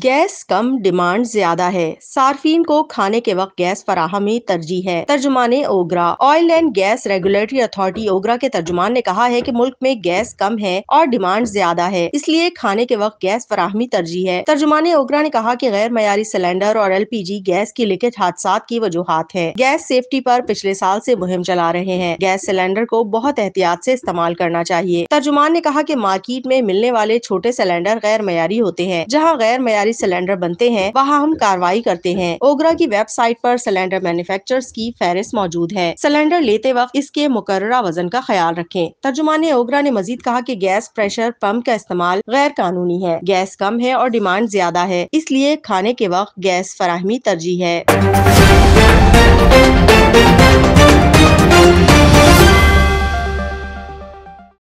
gas कम demand ज्यादा है सार्फिन को खाने के वक्त गैस फराहमी तरजीह है तर्जुमान OGRA oil and gas regulatory authority OGRA के तर्जुमान ने कहा है कि मुल्क में गैस कम है और डिमांड ज्यादा है इसलिए खाने के वक्त गैस फराहमी तरजीह है तर्जुमान ओगरा ने कहा की गैर मयारी सिलेंडर और एल पी जी गैस की लिखित हादसा की वजूहत है गैस सेफ्टी आरोप पिछले साल ऐसी मुहिम चला रहे हैं गैस सिलेंडर को बहुत एहतियात ऐसी इस्तेमाल करना चाहिए तर्जुमान ने कहा की मार्केट में मिलने वाले छोटे सिलेंडर गैर मयारी होते हैं जहाँ गैर मयारी कैरी सिलेंडर बनते हैं वहाँ हम कार्रवाई करते हैं ओगरा की वेबसाइट पर सिलेंडर मैन्युफैक्चरर्स की फहरिस्त मौजूद है सिलेंडर लेते वक्त इसके मुकर्रा वजन का ख्याल रखें तर्जुमान ओगरा ने मजीद कहा कि गैस प्रेशर पंप का इस्तेमाल गैर कानूनी है गैस कम है और डिमांड ज्यादा है इसलिए खाने के वक्त गैस फराहमी तरजीह है